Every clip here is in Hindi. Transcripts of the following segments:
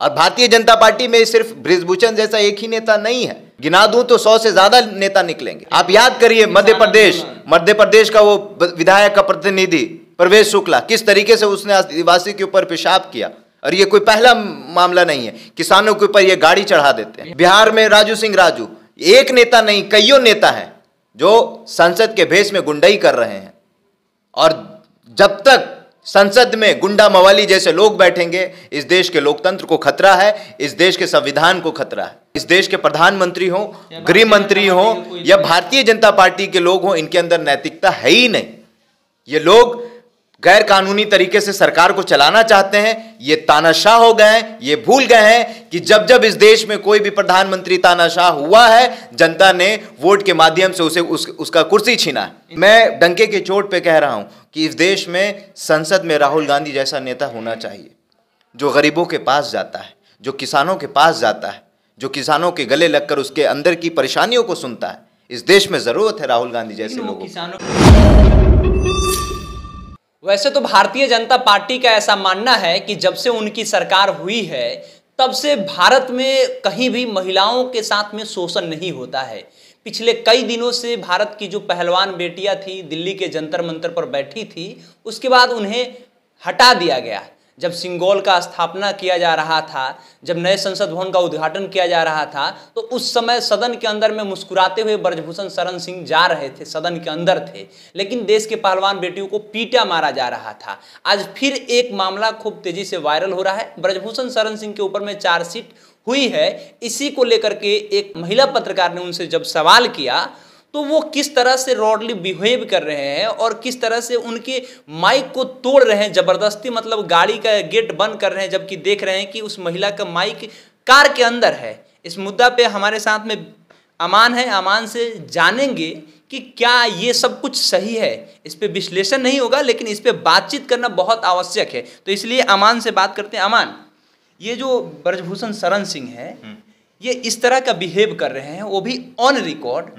और भारतीय जनता पार्टी में सिर्फ ब्रिजभूषण जैसा एक ही नेता नहीं है गिना दूं तो सौ से ज्यादा नेता निकलेंगे आप याद करिए मध्य प्रदेश मध्य प्रदेश का वो विधायक का प्रतिनिधि प्रवेश शुक्ला किस तरीके से उसने आदिवासी के ऊपर पेशाब किया और ये कोई पहला मामला नहीं है किसानों के ऊपर ये गाड़ी चढ़ा देते हैं बिहार में राजू सिंह राजू एक नेता नहीं कईयों नेता हैं जो संसद के भेष में गुंडई कर रहे हैं और जब तक संसद में गुंडा मवाली जैसे लोग बैठेंगे इस देश के लोकतंत्र को खतरा है इस देश के संविधान को खतरा है इस देश के प्रधानमंत्री हो गृह मंत्री हो या भारतीय जनता पार्टी के लोग हो इनके अंदर नैतिकता है ही नहीं ये लोग गैर कानूनी तरीके से सरकार को चलाना चाहते हैं ये तानाशाह हो गए हैं ये भूल गए हैं कि जब जब इस देश में कोई भी प्रधानमंत्री तानाशाह हुआ है जनता ने वोट के माध्यम से उसे उस, उसका कुर्सी छीना है मैं डंके के चोट पे कह रहा हूं कि इस देश में संसद में राहुल गांधी जैसा नेता होना चाहिए जो गरीबों के पास जाता है जो किसानों के पास जाता है जो किसानों के गले लगकर उसके अंदर की परेशानियों को सुनता है इस देश में ज़रूरत है राहुल गांधी जैसे लोगों वैसे तो भारतीय जनता पार्टी का ऐसा मानना है कि जब से उनकी सरकार हुई है तब से भारत में कहीं भी महिलाओं के साथ में शोषण नहीं होता है पिछले कई दिनों से भारत की जो पहलवान बेटियां थी दिल्ली के जंतर मंतर पर बैठी थी उसके बाद उन्हें हटा दिया गया जब सिंगोल का स्थापना किया जा रहा था जब नए संसद भवन का उद्घाटन किया जा रहा था तो उस समय सदन के अंदर में मुस्कुराते हुए ब्रजभूषण शरण सिंह जा रहे थे सदन के अंदर थे लेकिन देश के पहलवान बेटियों को पीटा मारा जा रहा था आज फिर एक मामला खूब तेजी से वायरल हो रहा है ब्रजभूषण शरण सिंह के ऊपर में चार्जशीट हुई है इसी को लेकर के एक महिला पत्रकार ने उनसे जब सवाल किया तो वो किस तरह से रॉडली बिहेव कर रहे हैं और किस तरह से उनके माइक को तोड़ रहे हैं ज़बरदस्ती मतलब गाड़ी का गेट बंद कर रहे हैं जबकि देख रहे हैं कि उस महिला का माइक कार के अंदर है इस मुद्दा पे हमारे साथ में अमान है अमान से जानेंगे कि क्या ये सब कुछ सही है इस पर विश्लेषण नहीं होगा लेकिन इस पर बातचीत करना बहुत आवश्यक है तो इसलिए अमान से बात करते हैं अमान ये जो ब्रजभूषण शरण सिंह है हम्म। ये इस तरह का बिहेव कर रहे हैं वो भी ऑन रिकॉर्ड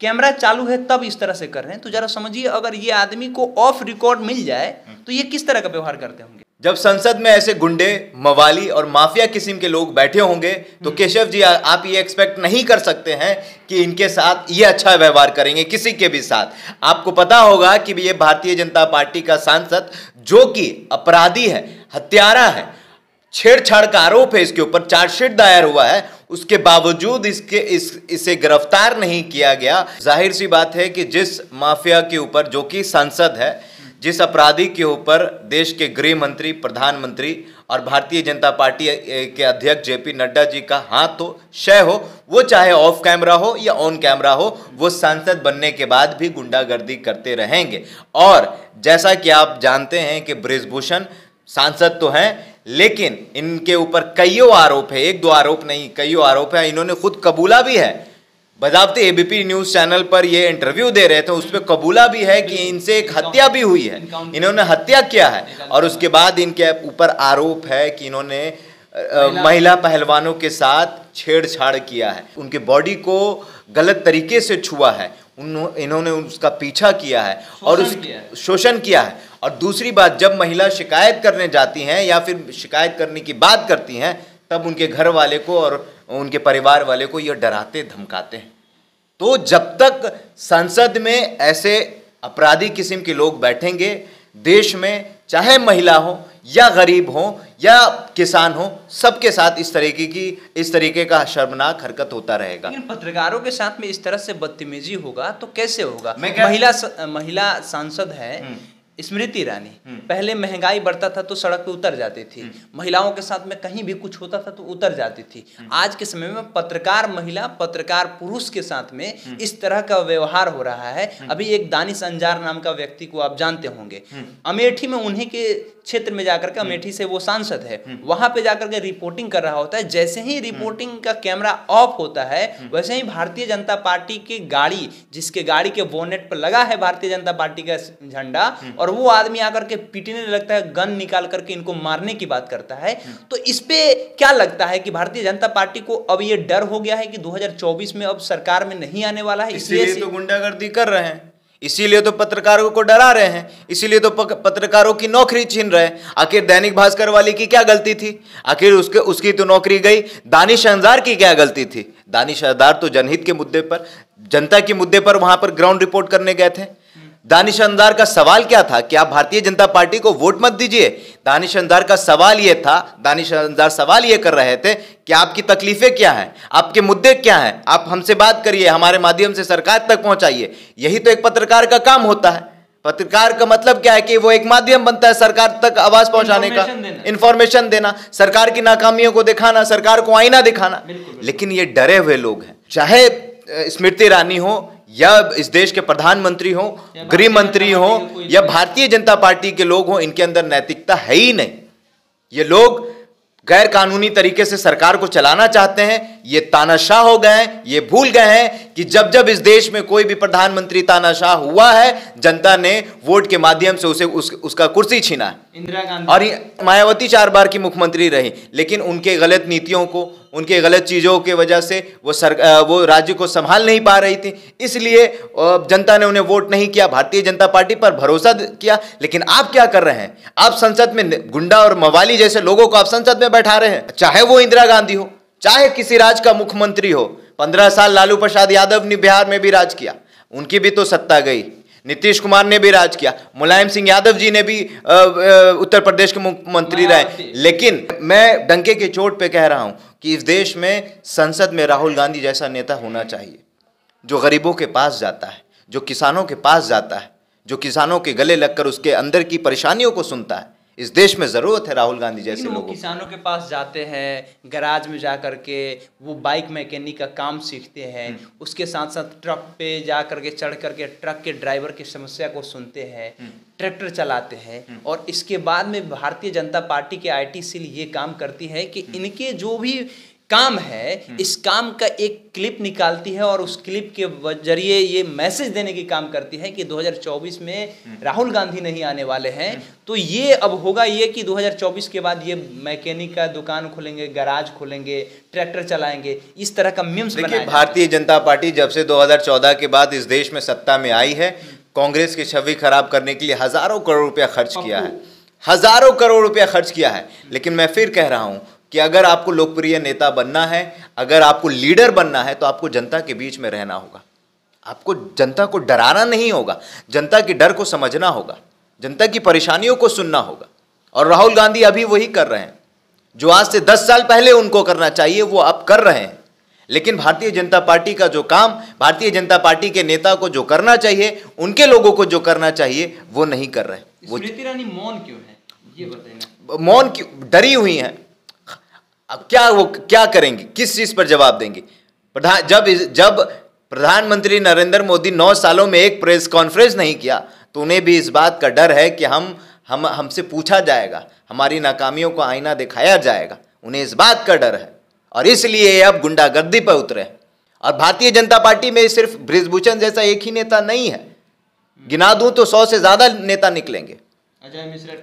कैमरा चालू है तब इस तरह से कर रहे हैं तो जरा समझिए अगर ये आदमी को ऑफ रिकॉर्ड मिल जाए हम्म। तो ये किस तरह का व्यवहार करते होंगे जब संसद में ऐसे गुंडे मवाली और माफिया किस्म के लोग बैठे होंगे तो हम्म। केशव जी आ, आप ये एक्सपेक्ट नहीं कर सकते हैं कि इनके साथ ये अच्छा व्यवहार करेंगे किसी के भी साथ आपको पता होगा कि ये भारतीय जनता पार्टी का सांसद जो कि अपराधी है हत्यारा है छेड़छाड़ का आरोप है इसके ऊपर चार्जशीट दायर हुआ है उसके बावजूद इसके इस इसे गिरफ्तार नहीं किया गया जाहिर सी बात है कि जिस माफिया के ऊपर जो कि सांसद है जिस अपराधी के ऊपर देश के गृह मंत्री प्रधानमंत्री और भारतीय जनता पार्टी के अध्यक्ष जेपी नड्डा जी का हाथ हो शय हो वो चाहे ऑफ कैमरा हो या ऑन कैमरा हो वो सांसद बनने के बाद भी गुंडागर्दी करते रहेंगे और जैसा कि आप जानते हैं कि ब्रिजभूषण सांसद तो हैं लेकिन इनके ऊपर कईयों आरोप है एक दो आरोप नहीं कईयों आरोप है इन्होंने खुद कबूला भी है बजावते एबीपी न्यूज चैनल पर ये इंटरव्यू दे रहे थे उसमें कबूला भी है कि इनसे एक हत्या भी हुई है इन्होंने हत्या किया है और उसके बाद इनके ऊपर आरोप है कि इन्होंने महिला पहलवानों के साथ छेड़छाड़ किया है उनके बॉडी को गलत तरीके से छुआ है उन्होंने उसका पीछा किया है और उस शोषण किया है और दूसरी बात जब महिला शिकायत करने जाती हैं या फिर शिकायत करने की बात करती हैं तब उनके घर वाले को और उनके परिवार वाले को यह डराते धमकाते हैं तो जब तक संसद में ऐसे अपराधी किस्म के लोग बैठेंगे देश में चाहे महिला हो या गरीब हो या किसान हो सबके साथ इस तरीके की इस तरीके का शर्मनाक हरकत होता रहेगा लेकिन पत्रकारों के साथ में इस तरह से बदतमीजी होगा तो कैसे होगा महिला स, महिला सांसद है हम्म। स्मृति ईरानी हम्म। पहले महंगाई बढ़ता था तो सड़क पे उतर जाती थी हम्म। महिलाओं के साथ में कहीं भी कुछ होता था तो उतर जाती थी हम्म। आज के समय में पत्रकार महिला पत्रकार पुरुष के साथ में इस तरह का व्यवहार हो रहा है अभी एक दानिश अंजार नाम का व्यक्ति को आप जानते होंगे अमेठी में उन्हीं के क्षेत्र में जाकर के अमेठी से वो सांसद है वहां पे जाकर के रिपोर्टिंग कर रहा होता है जैसे ही रिपोर्टिंग का कैमरा ऑफ होता है वैसे ही भारतीय जनता पार्टी की गाड़ी जिसके गाड़ी के बोनेट पर लगा है भारतीय जनता पार्टी का झंडा और और वो आदमी आकर के पीटने लगता है गन निकाल करके इनको मारने की बात करता है हम्म। तो इस पे क्या लगता है कि भारतीय जनता पार्टी को अब ये डर हो गया है कि 2024 में अब सरकार में नहीं आने वाला है इसलिए तो गुंडागर्दी कर रहे हैं इसीलिए तो पत्रकारों को डरा रहे हैं इसीलिए तो पत्रकारों की नौकरी छीन रहे हैं आखिर दैनिक भास्कर वाली की क्या गलती थी आखिर उसके उसकी तो नौकरी गई दानिश अंजार की क्या गलती थी दानिश अंजार तो जनहित के मुद्दे पर जनता के मुद्दे पर वहां पर ग्राउंड रिपोर्ट करने गए थे दानिश अंदार का सवाल क्या था कि आप भारतीय जनता पार्टी को वोट मत दीजिए दानिश अंदार का सवाल यह था दानिश अंदार सवाल यह कर रहे थे कि आपकी तकलीफें क्या हैं आपके मुद्दे क्या हैं आप हमसे बात करिए हमारे माध्यम से सरकार तक पहुंचाइए यही तो एक पत्रकार का काम होता है पत्रकार का मतलब क्या है कि वो एक माध्यम बनता है सरकार तक आवाज पहुंचाने का इंफॉर्मेशन देना सरकार की नाकामियों को दिखाना सरकार को आईना दिखाना लेकिन ये डरे हुए लोग हैं चाहे स्मृति ईरानी हो या इस देश के प्रधानमंत्री हो गृह मंत्री हो या भारतीय जनता पार्टी के लोग हो इनके अंदर नैतिकता है ही नहीं ये लोग गैर कानूनी तरीके से सरकार को चलाना चाहते हैं ये तानाशाह हो गए हैं ये भूल गए हैं कि जब जब इस देश में कोई भी प्रधानमंत्री तानाशाह हुआ है जनता ने वोट के माध्यम से उसे उस उसका कुर्सी छीना इंदिरा गांधी और मायावती चार बार की मुख्यमंत्री रही लेकिन उनके गलत नीतियों को उनके गलत चीज़ों के वजह से वो सर वो राज्य को संभाल नहीं पा रही थी इसलिए जनता ने उन्हें वोट नहीं किया भारतीय जनता पार्टी पर भरोसा किया लेकिन आप क्या कर रहे हैं आप संसद में गुंडा और मवाली जैसे लोगों को आप संसद में बैठा रहे हैं चाहे वो इंदिरा गांधी हो चाहे किसी राज्य का मुख्यमंत्री हो पंद्रह साल लालू प्रसाद यादव ने बिहार में भी राज किया उनकी भी तो सत्ता गई नीतीश कुमार ने भी राज किया मुलायम सिंह यादव जी ने भी उत्तर प्रदेश के मुख्यमंत्री रहे लेकिन मैं डंके के चोट पे कह रहा हूं कि इस देश में संसद में राहुल गांधी जैसा नेता होना चाहिए जो गरीबों के पास जाता है जो किसानों के पास जाता है जो किसानों के गले लगकर उसके अंदर की परेशानियों को सुनता है इस देश में ज़रूरत है राहुल गांधी जैसे लोग किसानों के पास जाते हैं गराज में जा करके वो बाइक मैकेनिक का काम सीखते हैं हम्म। उसके साथ साथ ट्रक पे जा करके चढ़ कर के ट्रक के ड्राइवर की समस्या को सुनते हैं हम्म। ट्रैक्टर चलाते हैं हम्म। और इसके बाद में भारतीय जनता पार्टी के आई टी सील ये काम करती है कि इनके जो भी काम है हम्म। इस काम का एक क्लिप निकालती है और उस क्लिप के जरिए ये मैसेज देने की काम करती है कि 2024 में हम्म। राहुल गांधी नहीं आने वाले हैं हम्म। तो ये अब होगा ये कि 2024 के बाद ये मैकेनिक का दुकान खोलेंगे गराज खोलेंगे ट्रैक्टर चलाएंगे इस तरह का मीम्स देखिए भारतीय जनता पार्टी जब से 2014 के बाद इस देश में सत्ता में आई है कांग्रेस की छवि खराब करने के लिए हजारों करोड़ रुपया खर्च किया है हजारों करोड़ रुपया खर्च किया है लेकिन मैं फिर कह रहा हूं कि अगर आपको लोकप्रिय नेता बनना है अगर आपको लीडर बनना है तो आपको जनता के बीच में रहना होगा आपको जनता को डराना नहीं होगा जनता के डर को समझना होगा जनता की परेशानियों को सुनना होगा और राहुल गांधी अभी वही कर रहे हैं जो आज से दस साल पहले उनको करना चाहिए वो अब कर रहे हैं लेकिन भारतीय जनता पार्टी का जो काम भारतीय जनता पार्टी के नेता को जो करना चाहिए उनके लोगों को जो करना चाहिए वो नहीं कर रहे वो मौन क्यों है ये बताइए मौन क्यों डरी हुई है अब क्या वो क्या करेंगे किस चीज़ पर जवाब देंगे प्रधान जब जब प्रधानमंत्री नरेंद्र मोदी नौ सालों में एक प्रेस कॉन्फ्रेंस नहीं किया तो उन्हें भी इस बात का डर है कि हम हम हमसे पूछा जाएगा हमारी नाकामियों को आईना दिखाया जाएगा उन्हें इस बात का डर है और इसलिए अब गुंडागर्दी पर उतरे और भारतीय जनता पार्टी में सिर्फ ब्रिजभूषण जैसा एक ही नेता नहीं है गिना दूं तो सौ से ज़्यादा नेता निकलेंगे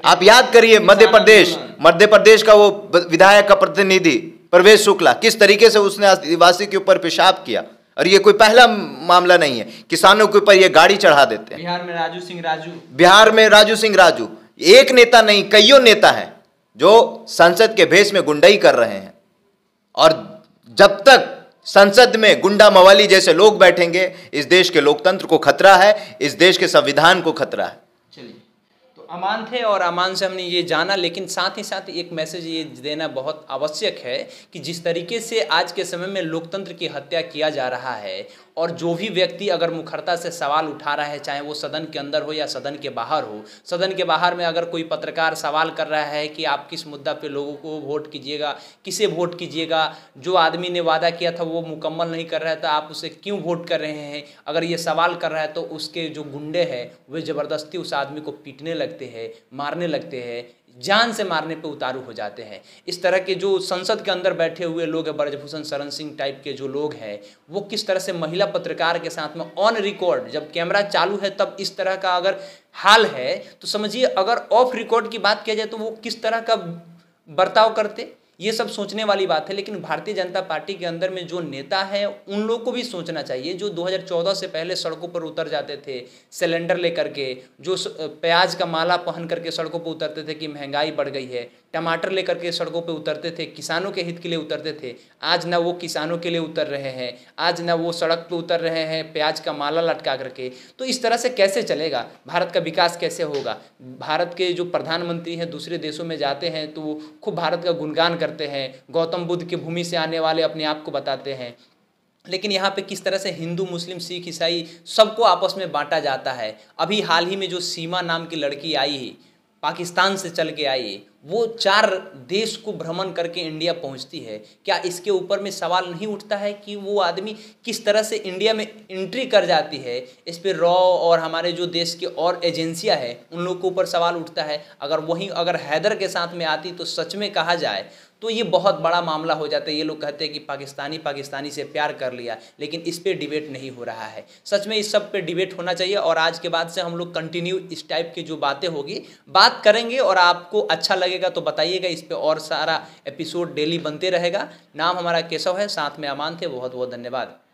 आप याद करिए मध्य प्रदेश मध्य प्रदेश का वो विधायक का प्रतिनिधि प्रवेश शुक्ला किस तरीके से उसने आदिवासी के ऊपर पेशाब किया और ये कोई पहला मामला नहीं है किसानों के ऊपर ये गाड़ी चढ़ा देते हैं बिहार में राजू सिंह राजू बिहार में राजू सिंह राजू एक नेता नहीं कईयों नेता हैं जो संसद के भेष में गुंडाई कर रहे हैं और जब तक संसद में गुंडा मवाली जैसे लोग बैठेंगे इस देश के लोकतंत्र को खतरा है इस देश के संविधान को खतरा है अमान थे और अमान से हमने ये जाना लेकिन साथ ही साथ एक मैसेज ये देना बहुत आवश्यक है कि जिस तरीके से आज के समय में लोकतंत्र की हत्या किया जा रहा है और जो भी व्यक्ति अगर मुखरता से सवाल उठा रहा है चाहे वो सदन के अंदर हो या सदन के बाहर हो सदन के बाहर में अगर कोई पत्रकार सवाल कर रहा है कि आप किस मुद्दा पे लोगों को वोट कीजिएगा किसे वोट कीजिएगा जो आदमी ने वादा किया था वो मुकम्मल नहीं कर रहा है तो आप उसे क्यों वोट कर रहे हैं अगर ये सवाल कर रहा है तो उसके जो गुंडे हैं वे ज़बरदस्ती उस आदमी को पीटने लगते लगते हैं मारने लगते हैं जान से मारने पे उतारू हो जाते हैं इस तरह के जो संसद के अंदर बैठे हुए लोग हैं ब्रजभूषण शरण सिंह टाइप के जो लोग हैं वो किस तरह से महिला पत्रकार के साथ में ऑन रिकॉर्ड जब कैमरा चालू है तब इस तरह का अगर हाल है तो समझिए अगर ऑफ रिकॉर्ड की बात किया जाए तो वो किस तरह का बर्ताव करते ये सब सोचने वाली बात है लेकिन भारतीय जनता पार्टी के अंदर में जो नेता है उन लोग को भी सोचना चाहिए जो 2014 से पहले सड़कों पर उतर जाते थे सिलेंडर लेकर के जो प्याज का माला पहन करके सड़कों पर उतरते थे कि महंगाई बढ़ गई है टमाटर लेकर के सड़कों पे उतरते थे किसानों के हित के लिए उतरते थे आज ना वो किसानों के लिए उतर रहे हैं आज ना वो सड़क पे उतर रहे हैं प्याज का माला लटका करके तो इस तरह से कैसे चलेगा भारत का विकास कैसे होगा भारत के जो प्रधानमंत्री हैं दूसरे देशों में जाते हैं तो वो खूब भारत का गुणगान करते हैं गौतम बुद्ध की भूमि से आने वाले अपने आप को बताते हैं लेकिन यहाँ पे किस तरह से हिंदू मुस्लिम सिख ईसाई सबको आपस में बांटा जाता है अभी हाल ही में जो सीमा नाम की लड़की आई पाकिस्तान से चल के आई वो चार देश को भ्रमण करके इंडिया पहुंचती है क्या इसके ऊपर में सवाल नहीं उठता है कि वो आदमी किस तरह से इंडिया में एंट्री कर जाती है इस पर रॉ और हमारे जो देश के और एजेंसियां हैं उन लोगों के ऊपर सवाल उठता है अगर वहीं अगर हैदर के साथ में आती तो सच में कहा जाए तो ये बहुत बड़ा मामला हो जाता है ये लोग कहते हैं कि पाकिस्तानी पाकिस्तानी से प्यार कर लिया लेकिन इस पर डिबेट नहीं हो रहा है सच में इस सब पे डिबेट होना चाहिए और आज के बाद से हम लोग कंटिन्यू इस टाइप की जो बातें होगी बात करेंगे और आपको अच्छा लगे लगेगा तो बताइएगा इस पर और सारा एपिसोड डेली बनते रहेगा नाम हमारा केशव है साथ में अमान थे बहुत बहुत धन्यवाद